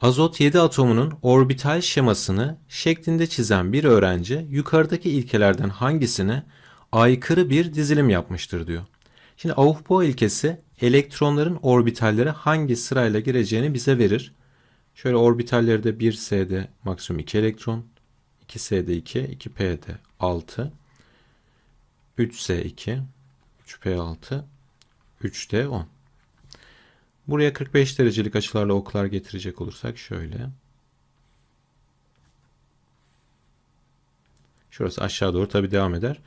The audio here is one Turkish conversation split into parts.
Azot 7 atomunun orbital şemasını şeklinde çizen bir öğrenci yukarıdaki ilkelerden hangisine aykırı bir dizilim yapmıştır diyor. Şimdi Aufbau ilkesi elektronların orbitallere hangi sırayla gireceğini bize verir. Şöyle orbitallerde de 1S'de maksimum 2 elektron, 2S'de 2, 2P'de 6, 3S2, 3P6, 3D10. Buraya 45 derecelik açılarla oklar getirecek olursak şöyle. Şurası aşağı doğru tabi devam eder.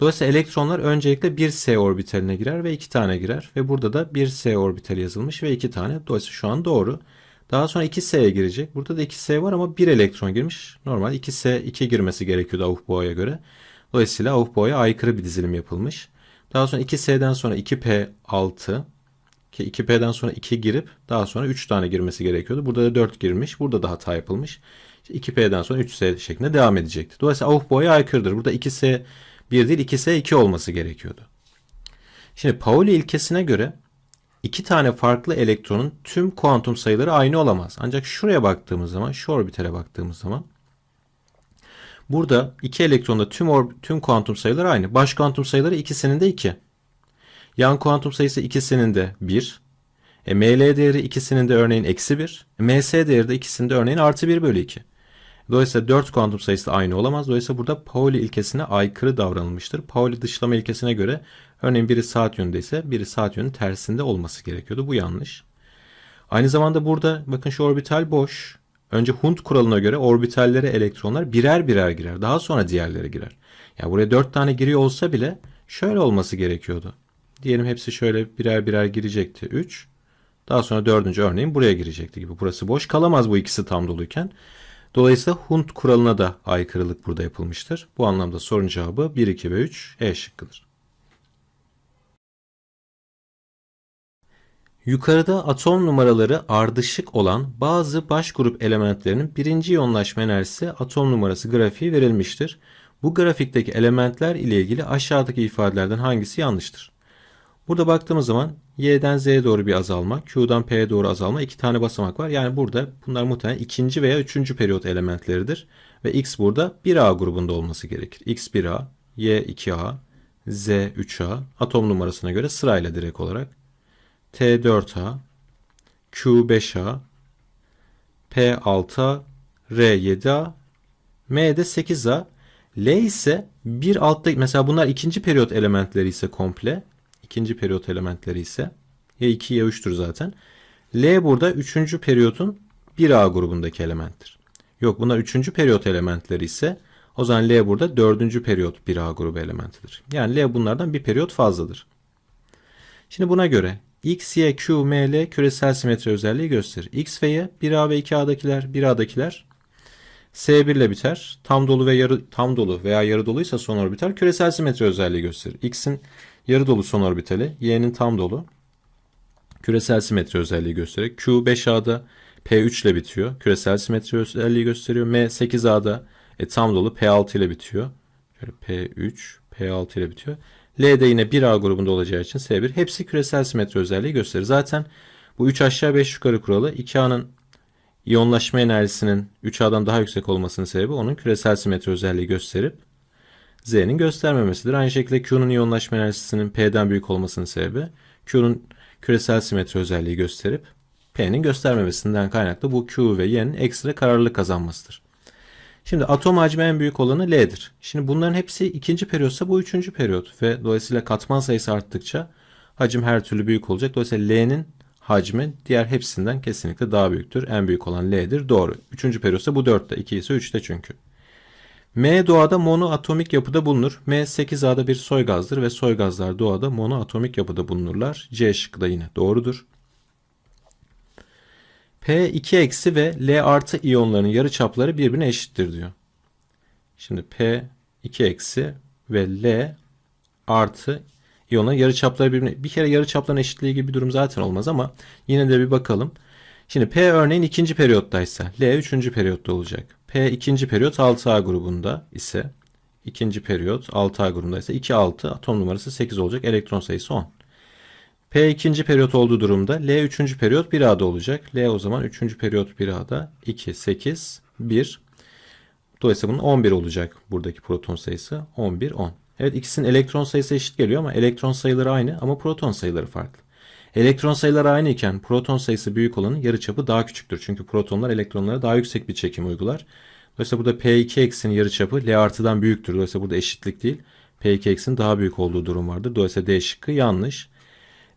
Dolayısıyla elektronlar öncelikle bir s orbitaline girer ve iki tane girer. Ve burada da bir s orbitali yazılmış ve iki tane. Dolayısıyla şu an doğru. Daha sonra 2s'ye girecek. Burada da 2s var ama bir elektron girmiş. Normal 2s 2 girmesi gerekiyordu Aufbohr'a göre. Dolayısıyla Aufbohr'a aykırı bir dizilim yapılmış. Daha sonra 2s'den sonra 2p6 ki 2P'den sonra 2 girip daha sonra 3 tane girmesi gerekiyordu. Burada da 4 girmiş. Burada da hata yapılmış. İşte 2P'den sonra 3S şeklinde devam edecekti. Dolayısıyla Avboy'a aykırıdır. Burada 2S 1 değil 2S2 olması gerekiyordu. Şimdi Pauli ilkesine göre iki tane farklı elektronun tüm kuantum sayıları aynı olamaz. Ancak şuraya baktığımız zaman, şu orbitale baktığımız zaman burada iki elektronda tüm, tüm kuantum sayıları aynı. Baş kuantum sayıları ikisinin de Iki. Yan kuantum sayısı ikisinin de 1. E, ML değeri ikisinin de örneğin eksi 1. E, MS değeri de ikisinin de örneğin artı 1 bölü 2. Dolayısıyla 4 kuantum sayısı da aynı olamaz. Dolayısıyla burada Pauli ilkesine aykırı davranılmıştır. Pauli dışlama ilkesine göre örneğin biri saat yönünde ise biri saat yönünün tersinde olması gerekiyordu. Bu yanlış. Aynı zamanda burada bakın şu orbital boş. Önce Hund kuralına göre orbitallere elektronlar birer birer girer. Daha sonra diğerleri girer. Yani buraya 4 tane giriyor olsa bile şöyle olması gerekiyordu. Diyelim hepsi şöyle birer birer girecekti. 3. Daha sonra dördüncü örneğin buraya girecekti gibi. Burası boş kalamaz bu ikisi tam doluyken. Dolayısıyla Hund kuralına da aykırılık burada yapılmıştır. Bu anlamda sorun cevabı 1, 2 ve 3 E şıkkıdır. Yukarıda atom numaraları ardışık olan bazı baş grup elementlerinin birinci yoğunlaşma enerjisi atom numarası grafiği verilmiştir. Bu grafikteki elementler ile ilgili aşağıdaki ifadelerden hangisi yanlıştır? Burada baktığımız zaman Y'den Z'ye doğru bir azalma, Q'dan P'ye doğru azalma iki tane basamak var. Yani burada bunlar muhtemelen ikinci veya üçüncü periyot elementleridir. Ve X burada 1A grubunda olması gerekir. X 1A, Y 2A, Z 3A atom numarasına göre sırayla direkt olarak T 4A, Q 5A, P 6A, R 7A, M de 8A. L ise bir altta mesela bunlar ikinci periyot elementleri ise komple ikinci periyot elementleri ise ya 2 ya 3tür zaten. L burada üçüncü periyotun 1A grubundaki elementtir. Yok bunlar üçüncü periyot elementleri ise o zaman L burada dördüncü periyot 1A grubu elementidir. Yani L bunlardan bir periyot fazladır. Şimdi buna göre X, Y, Q, M, L küresel simetri özelliği gösterir. X ve Y 1A ve 2A'dakiler 1A'dakiler S1 ile biter. Tam dolu ve yarı tam dolu veya yarı doluysa son orbiter küresel simetri özelliği gösterir. X'in yarı dolu son orbitali, y'nin tam dolu. Küresel simetri özelliği gösterir. Q 5A'da P3 ile bitiyor. Küresel simetri özelliği gösteriyor. M 8A'da e, tam dolu P6 ile bitiyor. Şöyle P3, P6 ile bitiyor. L'de yine 1A grubunda olacağı için S1. Hepsi küresel simetri özelliği gösterir. Zaten bu 3 aşağı 5 yukarı kuralı 2A'nın iyonlaşma enerjisinin 3A'dan daha yüksek olmasının sebebi onun küresel simetri özelliği gösterip Z'nin göstermemesidir. Aynı şekilde Q'nun iyonlaşma enerjisinin P'den büyük olmasının sebebi Q'nun küresel simetri özelliği gösterip P'nin göstermemesinden kaynaklı bu Q ve Y'nin ekstra kararlılık kazanmasıdır. Şimdi atom hacmi en büyük olanı L'dir. Şimdi bunların hepsi ikinci periyotsa bu üçüncü periyot ve dolayısıyla katman sayısı arttıkça hacim her türlü büyük olacak. Dolayısıyla L'nin hacmi diğer hepsinden kesinlikle daha büyüktür. En büyük olan L'dir. Doğru. Üçüncü periyotsa bu dörtte 2 ise 3'te çünkü. M doğada monoatomik yapıda bulunur. M 8A'da bir soy gazdır ve soy gazlar doğada monoatomik yapıda bulunurlar. C şıkkı da yine doğrudur. P 2 eksi ve L artı iyonların yarıçapları birbirine eşittir diyor. Şimdi P 2 eksi ve L artı iyonların yarıçapları birbirine bir kere yarıçapların eşitliği gibi bir durum zaten olmaz ama yine de bir bakalım. Şimdi P örneğin ikinci periyottaysa L üçüncü periyotta olacak. P ikinci periyot 6A grubunda ise ikinci periyot 6A grubunda ise 2 6 atom numarası 8 olacak elektron sayısı 10. P ikinci periyot olduğu durumda L üçüncü periyot 1A'da olacak. L o zaman üçüncü periyot 1A'da 2 8 1 Dolayısıyla bunun 11 olacak buradaki proton sayısı 11 10. Evet ikisinin elektron sayısı eşit geliyor ama elektron sayıları aynı ama proton sayıları farklı. Elektron sayıları aynı iken proton sayısı büyük olanın yarıçapı daha küçüktür. Çünkü protonlar elektronlara daha yüksek bir çekim uygular. Dolayısıyla burada P2 eksinin yarıçapı L artıdan büyüktür. Dolayısıyla burada eşitlik değil. P2 eksinin daha büyük olduğu durum vardır. Dolayısıyla D şıkkı yanlış.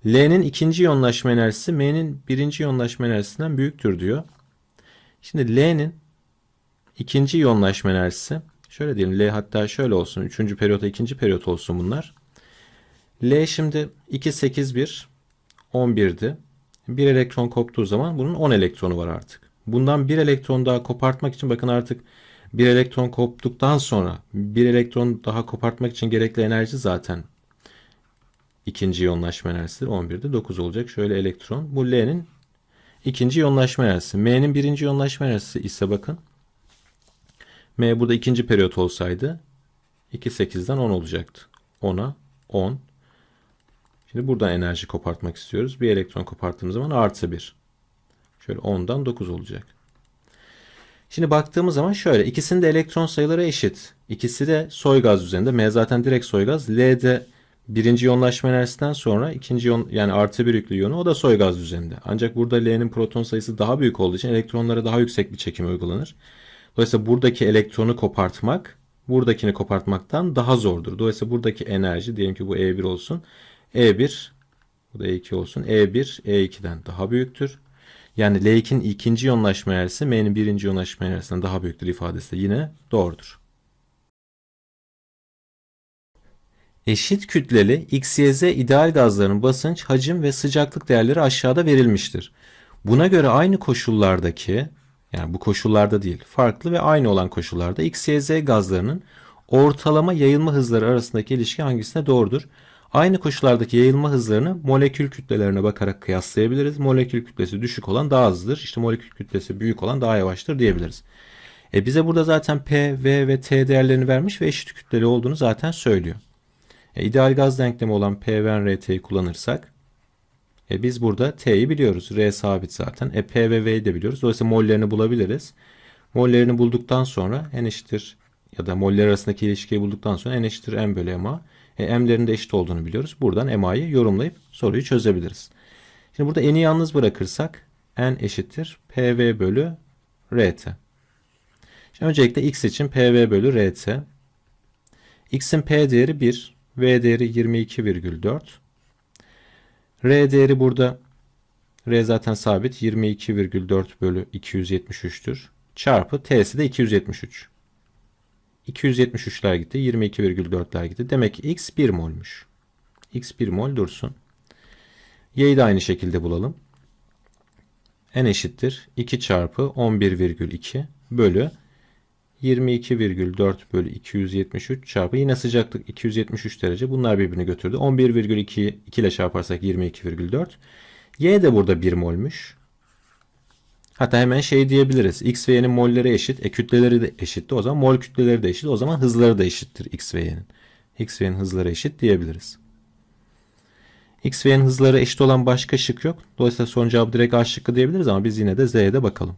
L'nin ikinci yonlaşma enerjisi M'nin birinci yonlaşma enerjisinden büyüktür diyor. Şimdi L'nin ikinci yonlaşma enerjisi şöyle diyelim L hatta şöyle olsun. Üçüncü periyota ikinci periyot olsun bunlar. L şimdi 2, 8, 1. 11'di. Bir elektron koptuğu zaman bunun 10 elektronu var artık. Bundan bir elektron daha kopartmak için bakın artık bir elektron koptuktan sonra bir elektron daha kopartmak için gerekli enerji zaten ikinci yonlaşma enerjisi 11'de 9 olacak. Şöyle elektron bu L'nin ikinci yonlaşma enerjisi. M'nin birinci yonlaşma enerjisi ise bakın M burada ikinci periyot olsaydı 2 8'den 10 olacaktı. 10'a 10 Şimdi buradan enerji kopartmak istiyoruz. Bir elektron koparttığımız zaman artı 1. Şöyle 10'dan 9 olacak. Şimdi baktığımız zaman şöyle ikisinin de elektron sayıları eşit. İkisi de soy gaz üzerinde. M zaten direkt soy gaz. L'de birinci yonlaşma enerjisinden sonra ikinci yon, yani artı bir yüklü iyonu o da soy gaz düzeninde. Ancak burada L'nin proton sayısı daha büyük olduğu için elektronlara daha yüksek bir çekim uygulanır. Dolayısıyla buradaki elektronu kopartmak buradakini kopartmaktan daha zordur. Dolayısıyla buradaki enerji diyelim ki bu E1 olsun. E1 bu da E2 olsun. E1 E2'den daha büyüktür. Yani L2'nin ikinci yoğunlaşma eğrisi M'nin birinci yoğunlaşma eğrisinden daha büyüktür ifadesi de yine doğrudur. Eşit kütleli X, Y, Z ideal gazların basınç, hacim ve sıcaklık değerleri aşağıda verilmiştir. Buna göre aynı koşullardaki yani bu koşullarda değil farklı ve aynı olan koşullarda X, Y, Z gazlarının ortalama yayılma hızları arasındaki ilişki hangisine doğrudur? Aynı koşullardaki yayılma hızlarını molekül kütlelerine bakarak kıyaslayabiliriz. Molekül kütlesi düşük olan daha hızlıdır. İşte molekül kütlesi büyük olan daha yavaştır diyebiliriz. E bize burada zaten P, V ve T değerlerini vermiş ve eşit kütleli olduğunu zaten söylüyor. E ideal gaz denklemi olan PVNRT'yi kullanırsak e biz burada T'yi biliyoruz. R sabit zaten. E P ve V'yi de biliyoruz. Dolayısıyla mollerini bulabiliriz. Mollerini bulduktan sonra N eşittir ya da moller arasındaki ilişkiyi bulduktan sonra N eşittir M bölü MA e, m'lerin de eşit olduğunu biliyoruz. Buradan MA'yı yorumlayıp soruyu çözebiliriz. Şimdi burada n'i yalnız bırakırsak n eşittir PV bölü RT. Şimdi öncelikle x için PV bölü RT. x'in P değeri 1, V değeri 22,4. R değeri burada R zaten sabit 22,4 bölü 273'tür. Çarpı T'si de 273. 273'ler gitti. 22,4'ler gitti. Demek ki x 1 molmuş. x 1 mol dursun. Y'yi de aynı şekilde bulalım. N eşittir 2 çarpı 11,2 bölü 22,4 bölü 273 çarpı yine sıcaklık 273 derece. Bunlar birbirini götürdü. 11,2 ile çarparsak 22,4. Y de burada 1 molmuş. Hatta hemen şey diyebiliriz. X ve y'nin molleri eşit. E kütleleri de eşitti. O zaman mol kütleleri de eşit. O zaman hızları da eşittir x ve y'nin. x ve y'nin hızları eşit diyebiliriz. X ve y'nin hızları eşit olan başka şık yok. Dolayısıyla son cevabı direkt A şıkkı diyebiliriz ama biz yine de Z'ye de bakalım.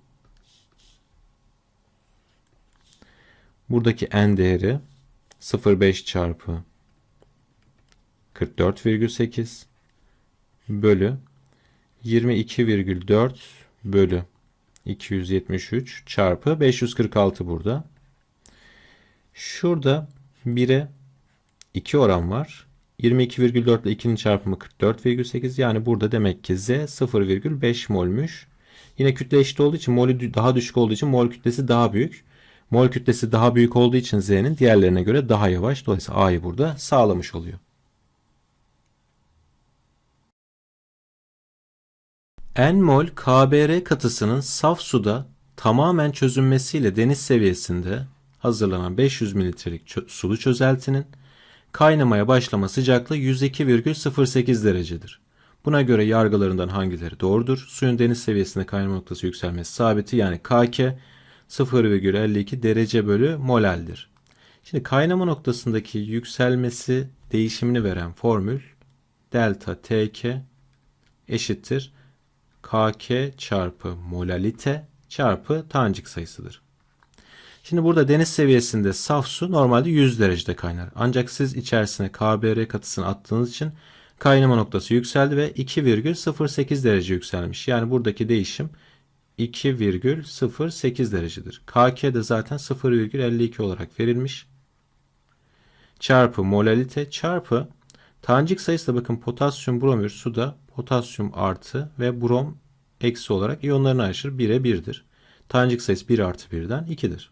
Buradaki n değeri 0,5 çarpı 44,8 bölü 22,4 bölü 273 çarpı 546 burada. Şurada 1'e 2 oran var. 22,4 ile 2'nin çarpımı 44,8 yani burada demek ki Z 0,5 molmüş. Yine kütle eşit olduğu için molü daha düşük olduğu için mol kütlesi daha büyük. Mol kütlesi daha büyük olduğu için Z'nin diğerlerine göre daha yavaş. Dolayısıyla A'yı burada sağlamış oluyor. N-mol KBr katısının saf suda tamamen çözünmesiyle deniz seviyesinde hazırlanan 500 mililitrelik çö sulu çözeltinin kaynamaya başlama sıcaklığı 102,08 derecedir. Buna göre yargılarından hangileri doğrudur? Suyun deniz seviyesinde kaynama noktası yükselmesi sabiti yani Kk 0,52 derece bölü molaldir. Şimdi kaynama noktasındaki yükselmesi değişimini veren formül delta Tk eşittir kk çarpı molalite çarpı tanecik sayısıdır. Şimdi burada deniz seviyesinde saf su normalde 100 derecede kaynar. Ancak siz içerisine KBR katısını attığınız için kaynama noktası yükseldi ve 2,08 derece yükselmiş. Yani buradaki değişim 2,08 derecedir. KK de zaten 0,52 olarak verilmiş. Çarpı molalite çarpı tanecik sayısı da bakın potasyum bromür suda potasyum artı ve brom eksi olarak iyonlarını ayrışır 1'e 1'dir. Tanecik sayısı 1 artı 1'den 2'dir.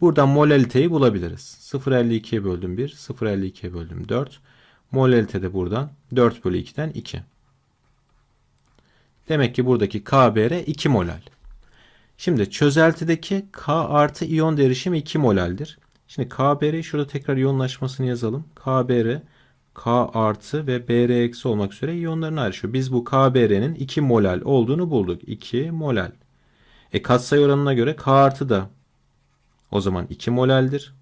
Buradan molaliteyi bulabiliriz. 0.52'ye böldüm 1, 0.52'ye böldüm 4. Molalite de buradan 4 bölü 2'den 2. Demek ki buradaki KBR 2 molal. Şimdi çözeltideki K artı iyon derişimi 2 molaldir. Şimdi KBR'yi şurada tekrar iyonlaşmasını yazalım. KBR K artı ve Br eksi olmak üzere iyonlarını ayrışıyor. Biz bu KBr'nin 2 molal olduğunu bulduk. 2 molal. E katsayı oranına göre K artı da o zaman 2 molaldir.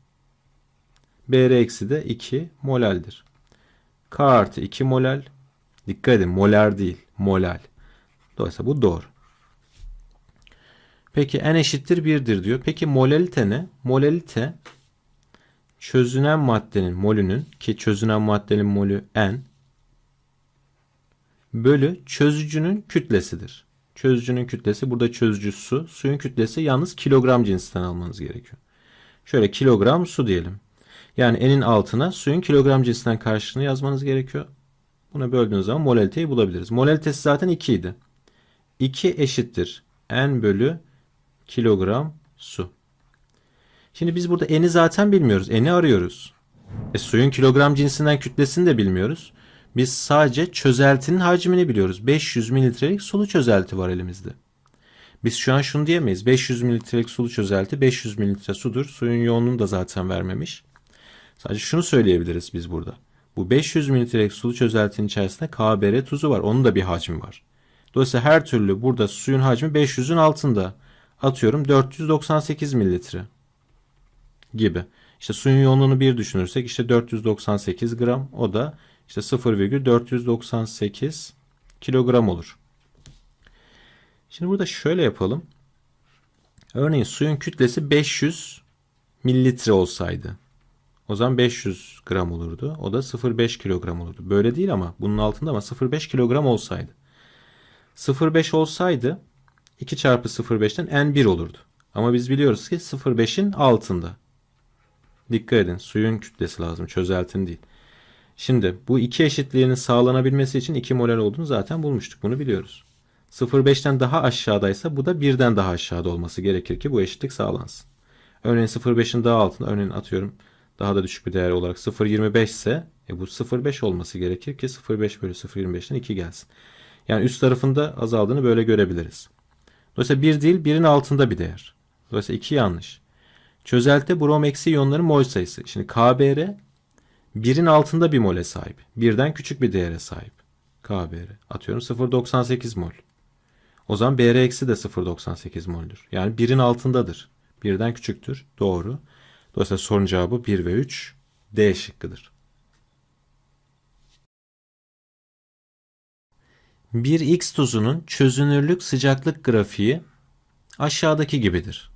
Br eksi de 2 molaldir. K artı 2 molal. Dikkat edin molar değil molal. Dolayısıyla bu doğru. Peki n eşittir 1'dir diyor. Peki molalite ne? Molalite çözünen maddenin molünün ki çözünen maddenin molü N bölü çözücünün kütlesidir. Çözücünün kütlesi burada çözücü su. Suyun kütlesi yalnız kilogram cinsinden almanız gerekiyor. Şöyle kilogram su diyelim. Yani n'in altına suyun kilogram cinsinden karşılığını yazmanız gerekiyor. Buna böldüğünüz zaman molaliteyi bulabiliriz. Molalitesi zaten 2 idi. 2 eşittir. N bölü kilogram su. Şimdi biz burada eni zaten bilmiyoruz. Eni arıyoruz. E, suyun kilogram cinsinden kütlesini de bilmiyoruz. Biz sadece çözeltinin hacmini biliyoruz. 500 mililitrelik sulu çözelti var elimizde. Biz şu an şunu diyemeyiz. 500 mililitrelik sulu çözelti 500 mililitre sudur. Suyun yoğunluğunu da zaten vermemiş. Sadece şunu söyleyebiliriz biz burada. Bu 500 mililitrelik sulu çözeltinin içerisinde KBR tuzu var. Onun da bir hacmi var. Dolayısıyla her türlü burada suyun hacmi 500'ün altında. Atıyorum 498 mililitre gibi. İşte suyun yoğunluğunu bir düşünürsek işte 498 gram o da işte 0,498 kilogram olur. Şimdi burada şöyle yapalım. Örneğin suyun kütlesi 500 mililitre olsaydı. O zaman 500 gram olurdu. O da 0,5 kilogram olurdu. Böyle değil ama bunun altında ama 0,5 kilogram olsaydı. 0,5 olsaydı 2 çarpı 0,5'ten n1 olurdu. Ama biz biliyoruz ki 0,5'in altında. Dikkat edin suyun kütlesi lazım çözeltin değil. Şimdi bu iki eşitliğinin sağlanabilmesi için iki molar olduğunu zaten bulmuştuk. Bunu biliyoruz. 0,5'ten daha aşağıdaysa bu da 1'den daha aşağıda olması gerekir ki bu eşitlik sağlansın. Örneğin 0,5'in daha altında örneğin atıyorum daha da düşük bir değer olarak 0,25 ise e bu 0,5 olması gerekir ki 0,5 bölü 0,25'ten 2 gelsin. Yani üst tarafında azaldığını böyle görebiliriz. Dolayısıyla 1 değil 1'in altında bir değer. Dolayısıyla 2 yanlış. Çözelti brom eksi iyonların mol sayısı. Şimdi KBr birin altında bir mole sahip. Birden küçük bir değere sahip. KBr. Atıyorum 0.98 mol. O zaman Br eksi de 0.98 moldür. Yani birin altındadır. Birden küçüktür. Doğru. Dolayısıyla sorun cevabı 1 ve 3 D şıkkıdır. 1x tuzunun çözünürlük sıcaklık grafiği aşağıdaki gibidir.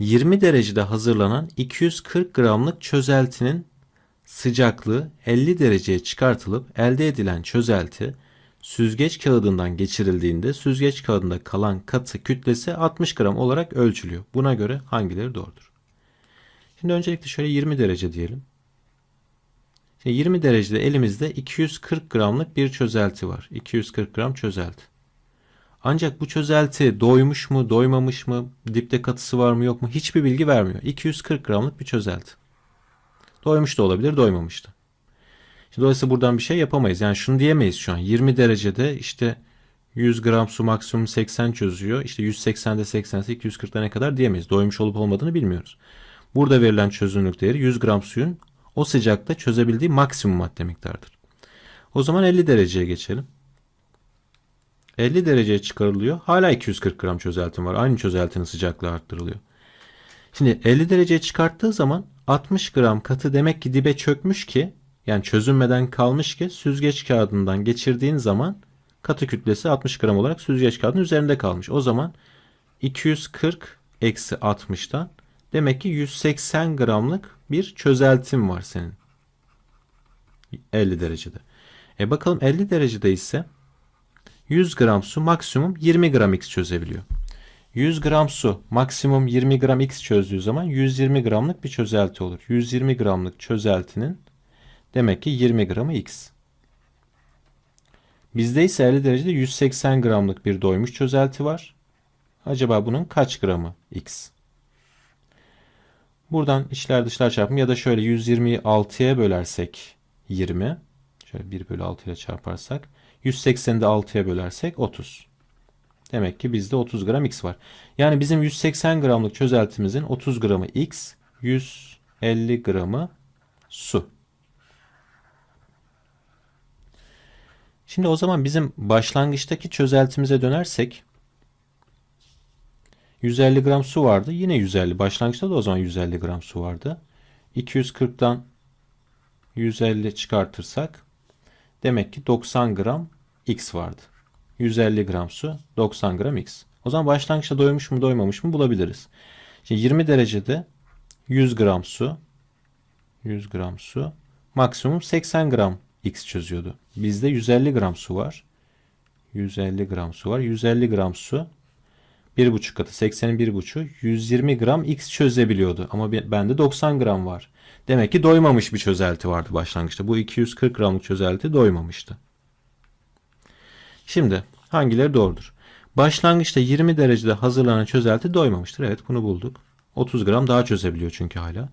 20 derecede hazırlanan 240 gramlık çözeltinin sıcaklığı 50 dereceye çıkartılıp elde edilen çözelti süzgeç kağıdından geçirildiğinde süzgeç kağıdında kalan katı kütlesi 60 gram olarak ölçülüyor. Buna göre hangileri doğrudur? Şimdi öncelikle şöyle 20 derece diyelim. Şimdi 20 derecede elimizde 240 gramlık bir çözelti var. 240 gram çözelti. Ancak bu çözelti doymuş mu, doymamış mı, dipte katısı var mı yok mu hiçbir bilgi vermiyor. 240 gramlık bir çözelti. Doymuş da olabilir, doymamış da. Şimdi dolayısıyla buradan bir şey yapamayız. Yani şunu diyemeyiz şu an. 20 derecede işte 100 gram su maksimum 80 çözüyor. İşte 180'de 80, 240'da ne kadar diyemeyiz. Doymuş olup olmadığını bilmiyoruz. Burada verilen çözünürlük değeri 100 gram suyun o sıcakta çözebildiği maksimum madde miktardır. O zaman 50 dereceye geçelim. 50 dereceye çıkarılıyor. Hala 240 gram çözeltim var. Aynı çözeltinin sıcaklığı arttırılıyor. Şimdi 50 dereceye çıkarttığı zaman 60 gram katı demek ki dibe çökmüş ki yani çözünmeden kalmış ki süzgeç kağıdından geçirdiğin zaman katı kütlesi 60 gram olarak süzgeç kağıdının üzerinde kalmış. O zaman 240 eksi 60'dan demek ki 180 gramlık bir çözeltim var senin. 50 derecede. E bakalım 50 derecede ise 100 gram su maksimum 20 gram x çözebiliyor. 100 gram su maksimum 20 gram x çözdüğü zaman 120 gramlık bir çözelti olur. 120 gramlık çözeltinin demek ki 20 gramı x. Bizde ise 50 derecede 180 gramlık bir doymuş çözelti var. Acaba bunun kaç gramı x? Buradan içler dışlar çarpımı ya da şöyle 126'ya bölersek 20. Şöyle 1 bölü 6 ile çarparsak 180'i 6'ya bölersek 30. Demek ki bizde 30 gram x var. Yani bizim 180 gramlık çözeltimizin 30 gramı x, 150 gramı su. Şimdi o zaman bizim başlangıçtaki çözeltimize dönersek 150 gram su vardı. Yine 150. Başlangıçta da o zaman 150 gram su vardı. 240'tan 150 çıkartırsak Demek ki 90 gram X vardı. 150 gram su 90 gram X. O zaman başlangıçta doymuş mu doymamış mı bulabiliriz. Şimdi 20 derecede 100 gram su 100 gram su maksimum 80 gram X çözüyordu. Bizde 150 gram su var. 150 gram su var. 150 gram su 1,5 katı 80'in 1,5'u 120 gram X çözebiliyordu. Ama bende 90 gram var. Demek ki doymamış bir çözelti vardı başlangıçta. Bu 240 gramlık çözelti doymamıştı. Şimdi hangileri doğrudur? Başlangıçta 20 derecede hazırlanan çözelti doymamıştır. Evet bunu bulduk. 30 gram daha çözebiliyor çünkü hala.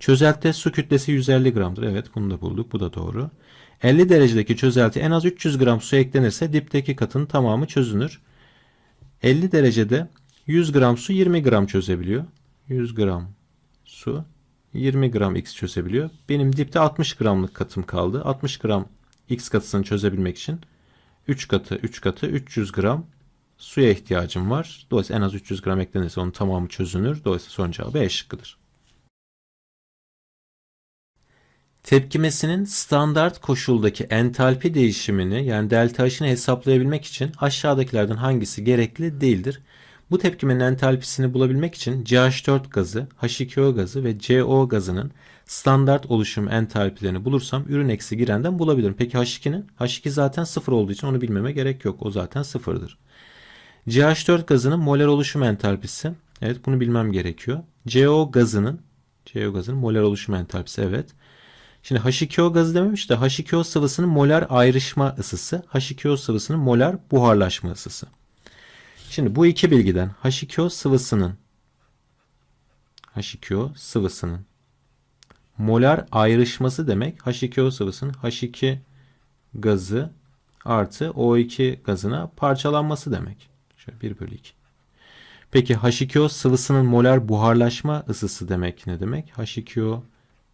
Çözeltte su kütlesi 150 gramdır. Evet bunu da bulduk. Bu da doğru. 50 derecedeki çözelti en az 300 gram su eklenirse dipteki katın tamamı çözünür. 50 derecede 100 gram su 20 gram çözebiliyor. 100 gram su 20 gram x çözebiliyor. Benim dipte 60 gramlık katım kaldı. 60 gram x katısını çözebilmek için 3 katı 3 katı 300 gram suya ihtiyacım var. Dolayısıyla en az 300 gram eklenirse onun tamamı çözünür. Dolayısıyla son cevabı E şıkkıdır. Tepkimesinin standart koşuldaki entalpi değişimini yani delta H'ini hesaplayabilmek için aşağıdakilerden hangisi gerekli değildir? Bu tepkimenin entalpisini bulabilmek için CH4 gazı, H2O gazı ve CO gazının standart oluşum entalpilerini bulursam ürün eksi girenden bulabilirim. Peki H2'nin? H2 zaten sıfır olduğu için onu bilmeme gerek yok. O zaten sıfırdır. CH4 gazının moler oluşum entalpisi. Evet bunu bilmem gerekiyor. CO gazının CO gazının moler oluşum entalpisi evet. Şimdi H2O gazı dememiş de H2O sıvısının moler ayrışma ısısı, H2O sıvısının moler buharlaşma ısısı. Şimdi bu iki bilgiden H2O sıvısının H2O sıvısının molar ayrışması demek H2O sıvısının H2 gazı artı O2 gazına parçalanması demek. Şöyle 1 bölü 2. Peki H2O sıvısının molar buharlaşma ısısı demek ne demek? H2O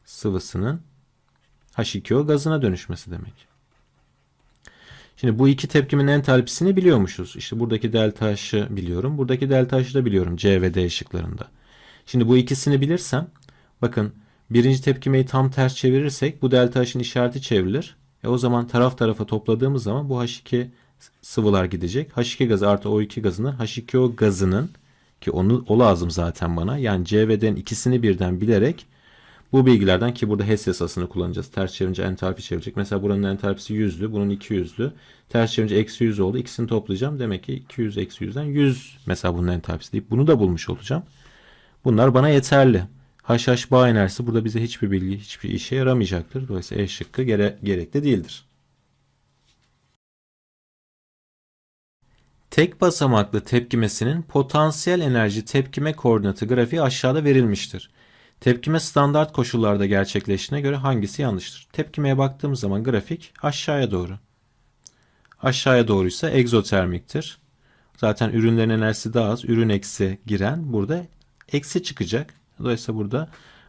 sıvısının H2O gazına dönüşmesi demek. Şimdi bu iki tepkimin entalpisini biliyormuşuz. İşte buradaki delta H'ı biliyorum. Buradaki delta H'ı da biliyorum C ve D şıklarında. Şimdi bu ikisini bilirsem bakın birinci tepkimeyi tam ters çevirirsek bu delta H'ın işareti çevrilir. E o zaman taraf tarafa topladığımız zaman bu H2 sıvılar gidecek. H2 gazı artı O2 gazını, H2O gazının ki onu o lazım zaten bana. Yani C ve D'nin ikisini birden bilerek bu bilgilerden ki burada HES yasasını kullanacağız. Ters çevirince entalpi çevirecek. Mesela buranın entalpisi 100'dü. Bunun 200'dü. Ters çevirince eksi 100 oldu. İkisini toplayacağım. Demek ki 200 eksi 100'den 100 mesela bunun entalpisi deyip bunu da bulmuş olacağım. Bunlar bana yeterli. Haşhaş bağ enerjisi burada bize hiçbir bilgi, hiçbir işe yaramayacaktır. Dolayısıyla E şıkkı gere gerekli değildir. Tek basamaklı tepkimesinin potansiyel enerji tepkime koordinatı grafiği aşağıda verilmiştir. Tepkime standart koşullarda gerçekleştiğine göre hangisi yanlıştır? Tepkimeye baktığımız zaman grafik aşağıya doğru. Aşağıya doğruysa egzotermiktir. Zaten ürünlerin enerjisi daha az. Ürün eksi giren burada eksi çıkacak. Dolayısıyla burada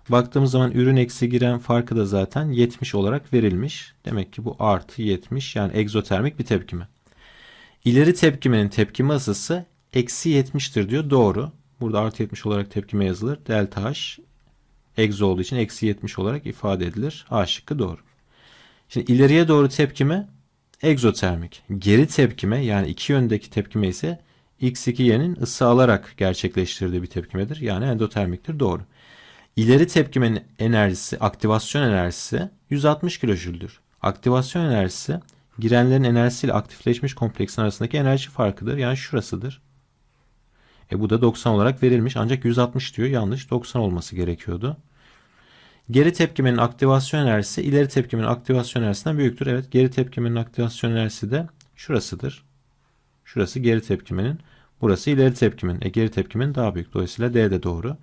baktığımız zaman ürün eksi giren farkı da zaten 70 olarak verilmiş. Demek ki bu artı 70 yani egzotermik bir tepkime. İleri tepkimenin tepkime ısısı eksi 70'tir diyor. Doğru. Burada artı 70 olarak tepkime yazılır. Delta H Eksi olduğu için eksi 70 olarak ifade edilir. A şıkkı doğru. Şimdi ileriye doğru tepkime egzotermik. Geri tepkime yani iki yöndeki tepkime ise X2Y'nin ısı alarak gerçekleştirdiği bir tepkimedir. Yani endotermiktir. Doğru. İleri tepkimenin enerjisi, aktivasyon enerjisi 160 kilojüldür. Aktivasyon enerjisi girenlerin enerjisiyle aktifleşmiş kompleksin arasındaki enerji farkıdır. Yani şurasıdır. E bu da 90 olarak verilmiş ancak 160 diyor yanlış 90 olması gerekiyordu. Geri tepkimenin aktivasyon enerjisi ileri tepkimenin aktivasyon enerjisinden büyüktür. Evet geri tepkimenin aktivasyon enerjisi de şurasıdır. Şurası geri tepkimenin. Burası ileri tepkimenin. E geri tepkimenin daha büyük. Dolayısıyla D de doğru.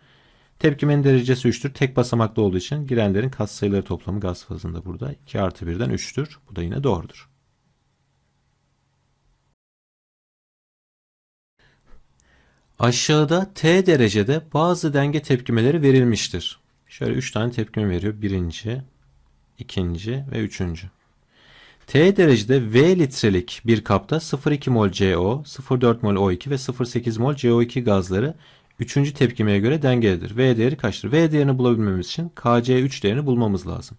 Tepkimenin derecesi 3'tür. Tek basamaklı olduğu için girenlerin katsayıları toplamı gaz fazında burada. 2 artı 1'den 3'tür. Bu da yine doğrudur. Aşağıda T derecede bazı denge tepkimeleri verilmiştir. Şöyle 3 tane tepkime veriyor. Birinci, ikinci ve üçüncü. T derecede V litrelik bir kapta 0,2 mol CO, 0,4 mol O2 ve 0,8 mol CO2 gazları üçüncü tepkimeye göre dengelidir. V değeri kaçtır? V değerini bulabilmemiz için KC3 değerini bulmamız lazım.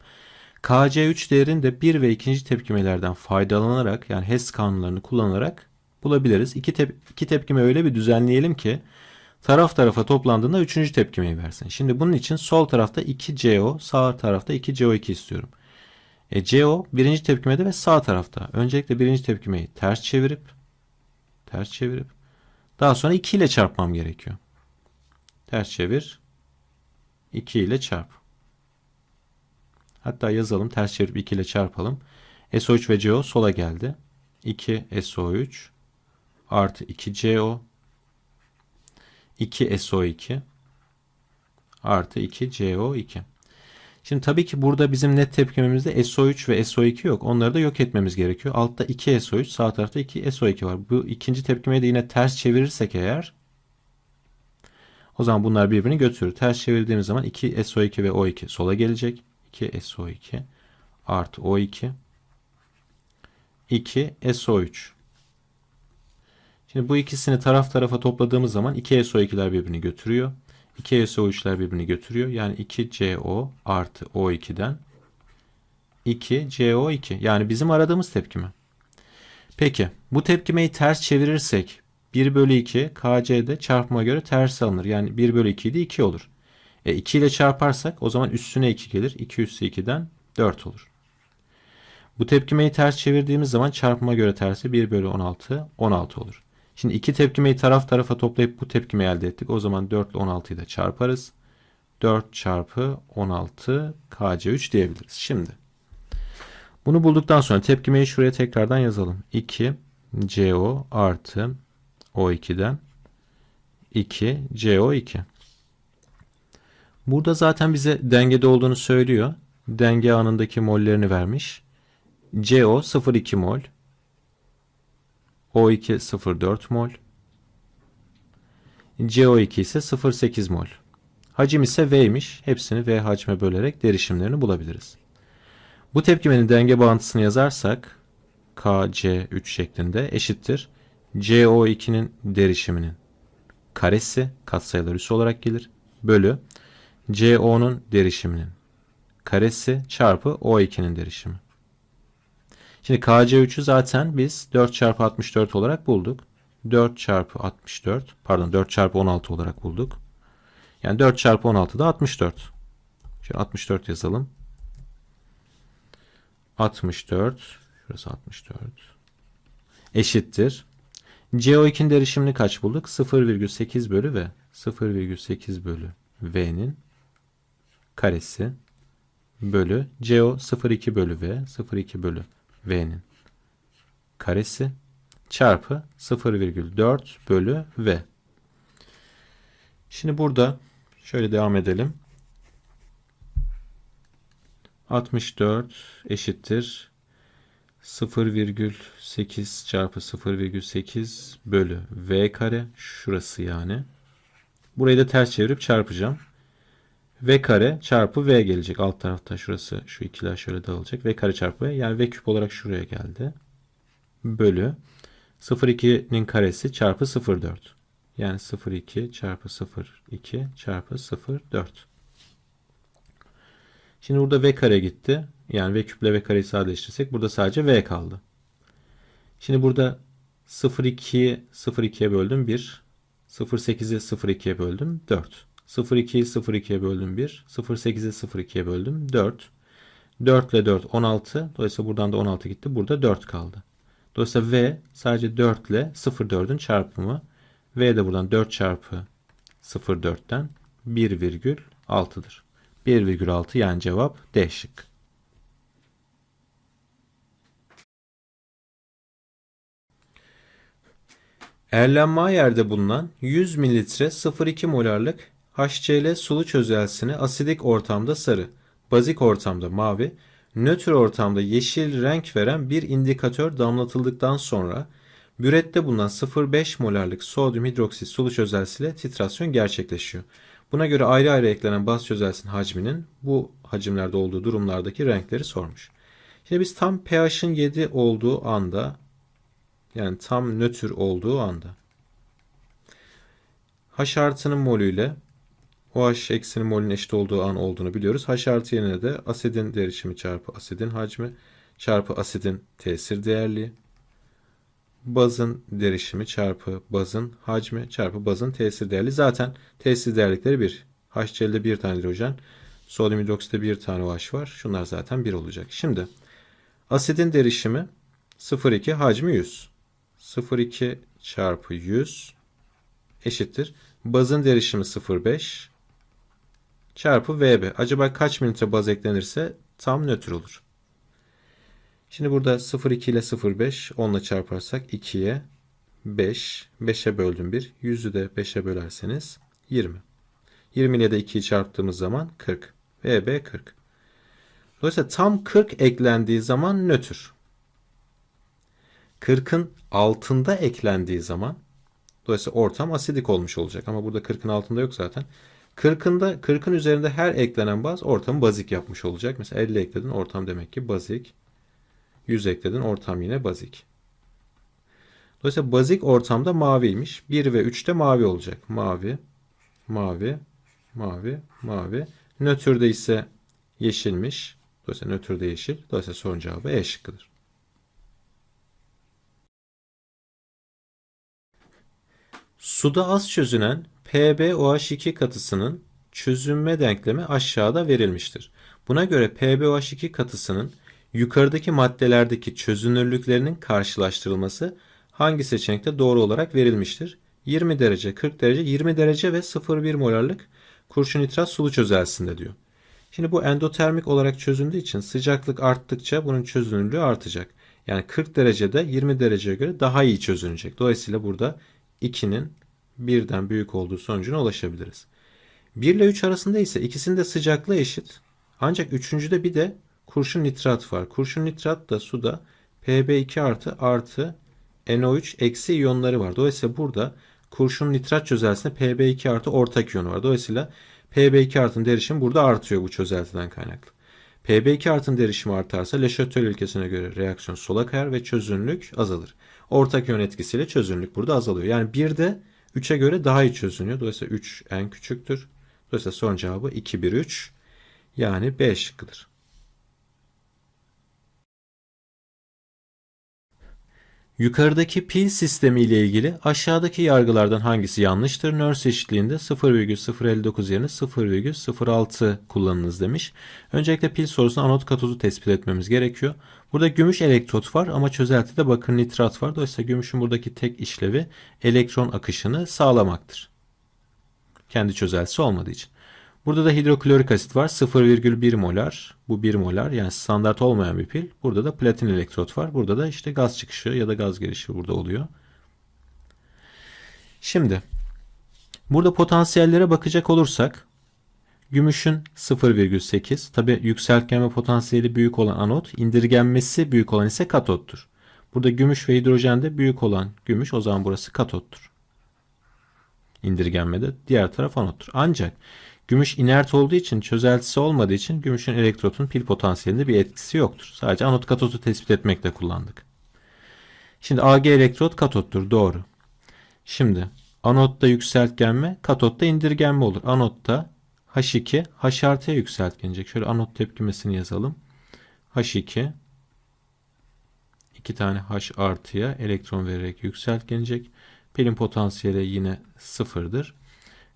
KC3 değerini de 1 ve 2. tepkimelerden faydalanarak yani HES kanunlarını kullanarak bulabiliriz. İki, tep iki tepkimi öyle bir düzenleyelim ki taraf tarafa toplandığında üçüncü tepkimeyi versin. Şimdi bunun için sol tarafta 2CO, sağ tarafta 2CO2 istiyorum. E, CO birinci tepkimede ve sağ tarafta. Öncelikle birinci tepkimeyi ters çevirip ters çevirip daha sonra 2 ile çarpmam gerekiyor. Ters çevir. 2 ile çarp. Hatta yazalım. Ters çevirip 2 ile çarpalım. SO3 ve CO sola geldi. 2 SO3 artı 2CO 2SO2 artı 2CO2. Şimdi tabii ki burada bizim net tepkimemizde SO3 ve SO2 yok. Onları da yok etmemiz gerekiyor. Altta 2 SO3, sağ tarafta 2 SO2 var. Bu ikinci tepkimeyi de yine ters çevirirsek eğer o zaman bunlar birbirini götürür. Ters çevirdiğimiz zaman 2 SO2 ve O2 sola gelecek. 2 SO2 artı O2 2 SO3 Şimdi bu ikisini taraf tarafa topladığımız zaman 2 SO2'ler birbirini götürüyor. 2 SO3'ler birbirini götürüyor. Yani 2 CO artı O2'den 2 CO2. Yani bizim aradığımız tepkime. Peki bu tepkimeyi ters çevirirsek 1 bölü 2 KC'de çarpma göre ters alınır. Yani 1 bölü 2 de 2 olur. E 2 ile çarparsak o zaman üstüne 2 gelir. 2 üstü 2'den 4 olur. Bu tepkimeyi ters çevirdiğimiz zaman çarpma göre tersi 1 bölü 16 16 olur. Şimdi iki tepkimeyi taraf tarafa toplayıp bu tepkimi elde ettik. O zaman 4 ile 16'yı da çarparız. 4 çarpı 16 KC3 diyebiliriz. Şimdi bunu bulduktan sonra tepkimeyi şuraya tekrardan yazalım. 2 CO artı O2'den 2 CO2. Burada zaten bize dengede olduğunu söylüyor. Denge anındaki mollerini vermiş. CO 0,2 mol. O2 0,4 mol. CO2 ise 0,8 mol. Hacim ise V'ymiş. Hepsini V hacme bölerek derişimlerini bulabiliriz. Bu tepkimenin denge bağıntısını yazarsak KC3 şeklinde eşittir. CO2'nin derişiminin karesi katsayılar üssü olarak gelir. Bölü CO'nun derişiminin karesi çarpı O2'nin derişimi. Şimdi KC3'ü zaten biz 4 çarpı 64 olarak bulduk. 4 çarpı 64 pardon 4 çarpı 16 olarak bulduk. Yani 4 çarpı 16 da 64. Şimdi 64 yazalım. 64 şurası 64 eşittir. CO2'nin derişimini kaç bulduk? 0,8 bölü v. 0,8 bölü V'nin karesi bölü CO 0,2 bölü V 0,2 bölü V'nin karesi çarpı 0,4 bölü V. Şimdi burada şöyle devam edelim. 64 eşittir 0,8 çarpı 0,8 bölü V kare şurası yani. Burayı da ters çevirip çarpacağım v kare çarpı v gelecek. Alt tarafta şurası şu ikiler şöyle dağılacak. V kare çarpı v yani v küp olarak şuraya geldi. Bölü 0,2'nin karesi çarpı 0,4. Yani 0,2 çarpı 0,2 çarpı 0,4. Şimdi burada v kare gitti. Yani v küple v kareyi sadeleştirsek burada sadece v kaldı. Şimdi burada 0,2'yi 0,2'ye böldüm 1. 0,8'i 0,2'ye böldüm 4. 0,2 0,2'ye böldüm 1. 0,8'i 0,2'ye böldüm 4. 4 ile 4 16. Dolayısıyla buradan da 16 gitti. Burada 4 kaldı. Dolayısıyla V sadece 4 ile 0,4'ün çarpımı. V de buradan 4 çarpı 0,4'ten 1,6'dır. 1,6 yani cevap D şık. yerde bulunan 100 mililitre 0,2 molarlık HCl sulu çözelsini asidik ortamda sarı, bazik ortamda mavi, nötr ortamda yeşil renk veren bir indikatör damlatıldıktan sonra bürette bulunan 0,5 molarlık sodyum hidroksit sulu çözeltisiyle titrasyon gerçekleşiyor. Buna göre ayrı ayrı eklenen baz çözeltisinin hacminin bu hacimlerde olduğu durumlardaki renkleri sormuş. Şimdi biz tam pH'in 7 olduğu anda yani tam nötr olduğu anda H artının molüyle OH eksi molün eşit olduğu an olduğunu biliyoruz. H artı yerine de asidin derişimi çarpı asidin hacmi çarpı asidin tesir değerliği. Bazın derişimi çarpı bazın hacmi çarpı bazın tesir değerliği. Zaten tesir değerlikleri bir. HCl'de bir tane hidrojen. Sodyum hidroksitte bir tane OH var. Şunlar zaten bir olacak. Şimdi asidin derişimi 0,2 hacmi 100. 0,2 çarpı 100 eşittir. Bazın derişimi 0,5 çarpı VB. Acaba kaç mililitre baz eklenirse tam nötr olur. Şimdi burada 0,2 ile 0,5 onla çarparsak 2'ye 5, 5'e böldüm 1. 100'ü de 5'e bölerseniz 20. 20 ile de 2'yi çarptığımız zaman 40. VB 40. Dolayısıyla tam 40 eklendiği zaman nötr. 40'ın altında eklendiği zaman dolayısıyla ortam asidik olmuş olacak. Ama burada 40'ın altında yok zaten. 40'ında 40'ın üzerinde her eklenen baz ortamı bazik yapmış olacak. Mesela 50 ekledin ortam demek ki bazik. 100 ekledin ortam yine bazik. Dolayısıyla bazik ortamda maviymiş. 1 ve 3 de mavi olacak. Mavi, mavi, mavi, mavi. Nötrde ise yeşilmiş. Dolayısıyla nötrde yeşil. Dolayısıyla son cevabı E şıkkıdır. Suda az çözünen PbOH2 katısının çözünme denklemi aşağıda verilmiştir. Buna göre PbOH2 katısının yukarıdaki maddelerdeki çözünürlüklerinin karşılaştırılması hangi seçenekte doğru olarak verilmiştir? 20 derece, 40 derece, 20 derece ve 0,1 molarlık kurşun nitrat sulu çözelsinde diyor. Şimdi bu endotermik olarak çözündüğü için sıcaklık arttıkça bunun çözünürlüğü artacak. Yani 40 derecede 20 dereceye göre daha iyi çözünecek. Dolayısıyla burada 2'nin birden büyük olduğu sonucuna ulaşabiliriz. 1 ile 3 arasında ise ikisinde sıcaklığı eşit. Ancak üçüncüde bir de kurşun nitrat var. Kurşun nitrat da suda Pb2 artı artı NO3 eksi iyonları var. Dolayısıyla burada kurşun nitrat çözeltisinde Pb2 artı ortak iyonu var. Dolayısıyla Pb2 artının derişimi burada artıyor bu çözeltiden kaynaklı. Pb2 artın derişimi artarsa Le Chateau ülkesine göre reaksiyon sola kayar ve çözünürlük azalır. Ortak yön etkisiyle çözünürlük burada azalıyor. Yani bir de 3'e göre daha iyi çözünüyor. Dolayısıyla 3 en küçüktür. Dolayısıyla son cevabı 2, 1, 3 yani B şıkkıdır. Yukarıdaki pil sistemi ile ilgili aşağıdaki yargılardan hangisi yanlıştır? Nörs eşitliğinde 0,059 yerine 0,06 kullanınız demiş. Öncelikle pil sorusunda anot katodu tespit etmemiz gerekiyor. Burada gümüş elektrot var ama çözeltide bakır nitrat var. Dolayısıyla gümüşün buradaki tek işlevi elektron akışını sağlamaktır. Kendi çözeltisi olmadığı için. Burada da hidroklorik asit var. 0,1 molar. Bu 1 molar. Yani standart olmayan bir pil. Burada da platin elektrot var. Burada da işte gaz çıkışı ya da gaz girişi burada oluyor. Şimdi burada potansiyellere bakacak olursak gümüşün 0,8 tabi yükseltgenme potansiyeli büyük olan anot indirgenmesi büyük olan ise katottur. Burada gümüş ve hidrojende büyük olan gümüş o zaman burası katottur. İndirgenmede diğer taraf anottur. Ancak Gümüş inert olduğu için çözeltisi olmadığı için gümüşün elektrotun pil potansiyelinde bir etkisi yoktur. Sadece anot katotu tespit etmekte kullandık. Şimdi Ag elektrot katottur doğru. Şimdi anotta yükseltgenme katotta indirgenme olur. Anotta H2 H artıya yükseltgenecek. Şöyle anot tepkimesini yazalım. H2 2 tane H artıya elektron vererek yükseltgenecek. Pilin potansiyeli yine sıfırdır.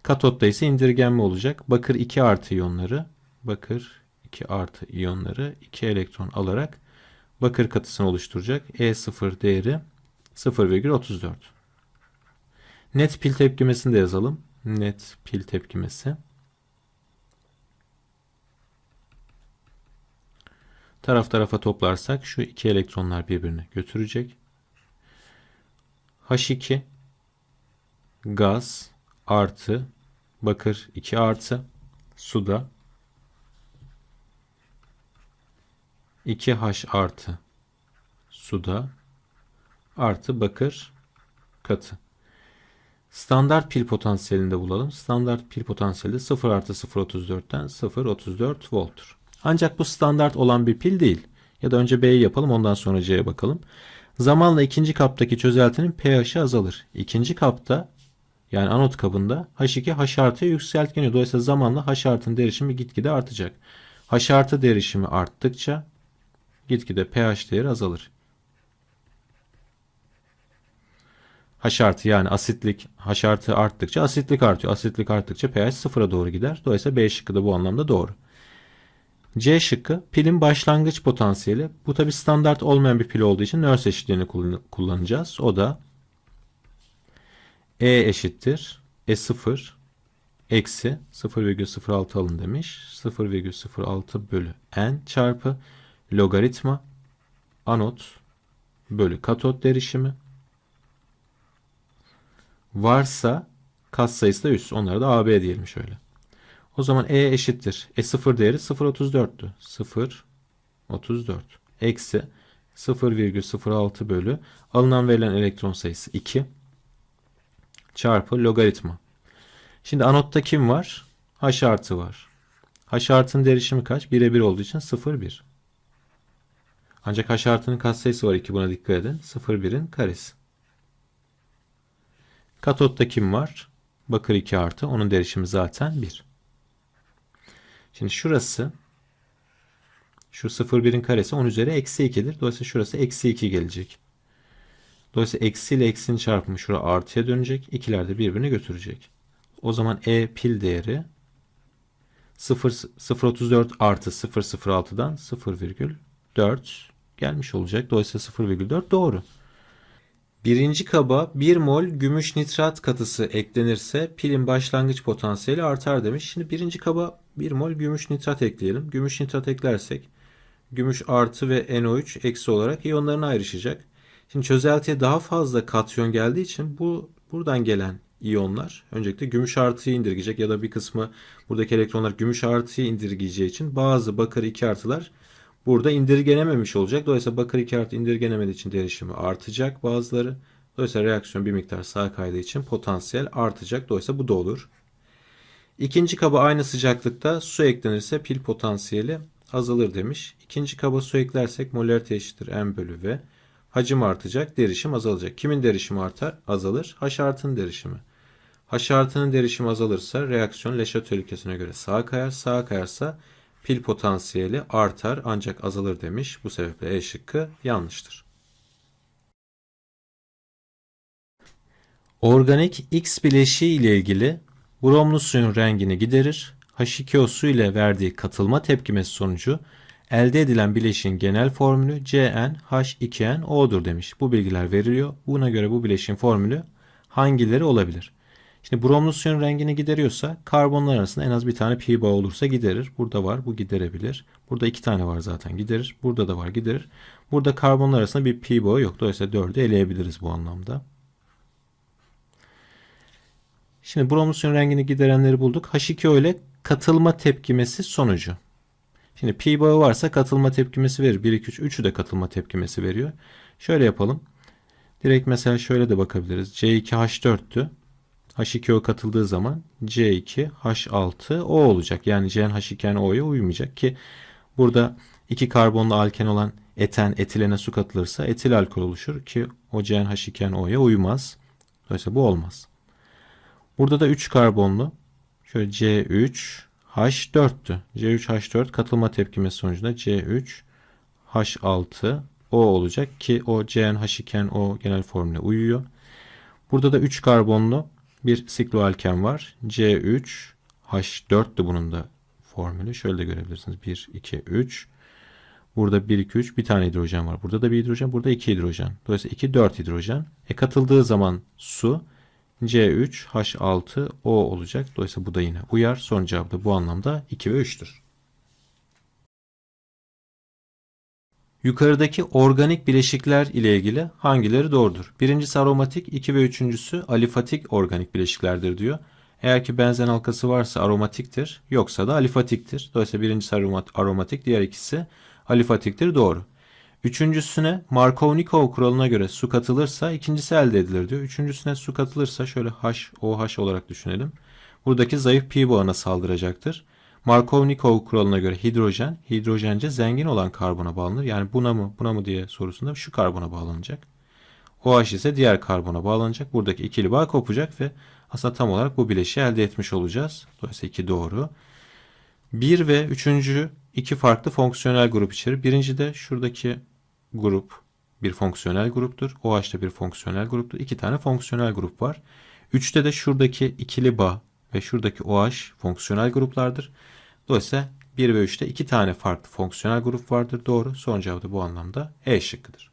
Katotta ise indirgenme olacak. Bakır 2 artı iyonları, bakır 2 artı iyonları 2 elektron alarak bakır katısını oluşturacak. E0 değeri 0,34. Net pil tepkimesini de yazalım. Net pil tepkimesi. Taraf tarafa toplarsak şu iki elektronlar birbirine götürecek. H2 gaz artı bakır 2 artı suda 2H artı suda artı bakır katı. Standart pil potansiyelinde bulalım. Standart pil potansiyeli 0 artı 0.34'ten 0.34 volttur. Ancak bu standart olan bir pil değil. Ya da önce B'yi yapalım ondan sonra C'ye bakalım. Zamanla ikinci kaptaki çözeltinin pH'i azalır. İkinci kapta yani anot kabında H2 H artıya yükseltgeni. Dolayısıyla zamanla H artının derişimi gitgide artacak. H artı derişimi arttıkça gitgide pH değeri azalır. H artı yani asitlik H artı arttıkça asitlik artıyor. Asitlik arttıkça pH sıfıra doğru gider. Dolayısıyla B şıkkı da bu anlamda doğru. C şıkkı pilin başlangıç potansiyeli. Bu tabi standart olmayan bir pil olduğu için nörs eşitliğini kullanacağız. O da e eşittir. E0 eksi 0,06 alın demiş. 0,06 bölü n çarpı logaritma anot bölü katot derişimi varsa katsayısı da 100. Onlara da AB diyelim şöyle. O zaman E eşittir. E0 değeri 0.34'tü. 0.34 eksi 0,06 bölü alınan verilen elektron sayısı 2 çarpı logaritma. Şimdi anotta kim var? H artı var. H artının derişimi kaç? 1'e 1 olduğu için 0 1. Ancak H artının katsayısı var 2 buna dikkat edin. 0 1'in karesi. Katotta kim var? Bakır 2 artı. Onun derişimi zaten 1. Şimdi şurası şu 0 1'in karesi 10 üzeri eksi 2'dir. Dolayısıyla şurası eksi 2 gelecek. Dolayısıyla eksiyle eksini çarpımı şura artıya dönecek. İkiler de birbirini götürecek. O zaman E pil değeri 0.34 artı 0.06'dan 0,4 gelmiş olacak. Dolayısıyla 0,4 doğru. Birinci kaba 1 mol gümüş nitrat katısı eklenirse pilin başlangıç potansiyeli artar demiş. Şimdi birinci kaba 1 mol gümüş nitrat ekleyelim. Gümüş nitrat eklersek gümüş artı ve NO3 eksi olarak iyonlarına ayrışacak. Şimdi çözeltiye daha fazla katyon geldiği için bu buradan gelen iyonlar öncelikle gümüş artıyı indirgeyecek ya da bir kısmı buradaki elektronlar gümüş artıyı indirgeyeceği için bazı bakır 2 artılar burada indirgenememiş olacak. Dolayısıyla bakır 2 artı indirgenemediği için derişimi artacak bazıları. Dolayısıyla reaksiyon bir miktar sağ kaydığı için potansiyel artacak. Dolayısıyla bu da olur. İkinci kaba aynı sıcaklıkta su eklenirse pil potansiyeli azalır demiş. İkinci kaba su eklersek molarite eşittir m bölü v. Hacim artacak, derişim azalacak. Kimin derişimi artar? Azalır. Haşartın derişimi. Haşartının derişimi azalırsa reaksiyon Leşat ülkesine göre sağa kayar. Sağa kayarsa pil potansiyeli artar ancak azalır demiş. Bu sebeple E şıkkı yanlıştır. Organik X bileşiği ile ilgili bromlu suyun rengini giderir. H2O su ile verdiği katılma tepkimesi sonucu Elde edilen bileşin genel formülü CnH2NO'dur demiş. Bu bilgiler veriliyor. Buna göre bu bileşin formülü hangileri olabilir? Şimdi bromlu suyun rengini gideriyorsa karbonlar arasında en az bir tane pi bağı olursa giderir. Burada var bu giderebilir. Burada iki tane var zaten giderir. Burada da var giderir. Burada karbonlar arasında bir pi bağı yok. Dolayısıyla 4'ü eleyebiliriz bu anlamda. Şimdi bromlu suyun rengini giderenleri bulduk. H2O ile katılma tepkimesi sonucu. Şimdi pi bağı varsa katılma tepkimesi verir. 1, 2, 3, 3'ü de katılma tepkimesi veriyor. Şöyle yapalım. Direkt mesela şöyle de bakabiliriz. C2H4'tü. H2O katıldığı zaman C2H6O olacak. Yani CN H2O'ya uymayacak ki burada iki karbonlu alken olan eten etilene su katılırsa etil alkol oluşur ki o CN H2O'ya uymaz. Dolayısıyla bu olmaz. Burada da 3 karbonlu şöyle C3 H4'tü. C3H4 katılma tepkimesi sonucunda C3H6O olacak ki o CnH2NO genel formüle uyuyor. Burada da 3 karbonlu bir sikloalken var. C3H4'tü bunun da formülü. Şöyle de görebilirsiniz. 1, 2, 3. Burada 1, 2, 3 bir tane hidrojen var. Burada da bir hidrojen, burada iki hidrojen. Dolayısıyla 2, 4 hidrojen. E katıldığı zaman su C3, H6, O olacak. Dolayısıyla bu da yine uyar. Son cevap bu anlamda 2 ve 3'tür. Yukarıdaki organik bileşikler ile ilgili hangileri doğrudur? Birincisi aromatik, 2 ve üçüncüsü alifatik organik bileşiklerdir diyor. Eğer ki benzen halkası varsa aromatiktir, yoksa da alifatiktir. Dolayısıyla birincisi aromatik, diğer ikisi alifatiktir doğru. Üçüncüsüne Markovnikov kuralına göre su katılırsa ikincisi elde edilir diyor. Üçüncüsüne su katılırsa şöyle HOH olarak düşünelim. Buradaki zayıf pi bağına saldıracaktır. Markovnikov kuralına göre hidrojen, hidrojence zengin olan karbona bağlanır. Yani buna mı buna mı diye sorusunda şu karbona bağlanacak. OH ise diğer karbona bağlanacak. Buradaki ikili bağ kopacak ve aslında tam olarak bu bileşiği elde etmiş olacağız. Dolayısıyla 2 doğru. 1 ve 3. iki farklı fonksiyonel grup içerir. Birinci de şuradaki grup bir fonksiyonel gruptur. OH'da bir fonksiyonel gruptur. İki tane fonksiyonel grup var. Üçte de şuradaki ikili bağ ve şuradaki OH fonksiyonel gruplardır. Dolayısıyla 1 ve 3'te iki tane farklı fonksiyonel grup vardır. Doğru. Son cevap da bu anlamda E şıkkıdır.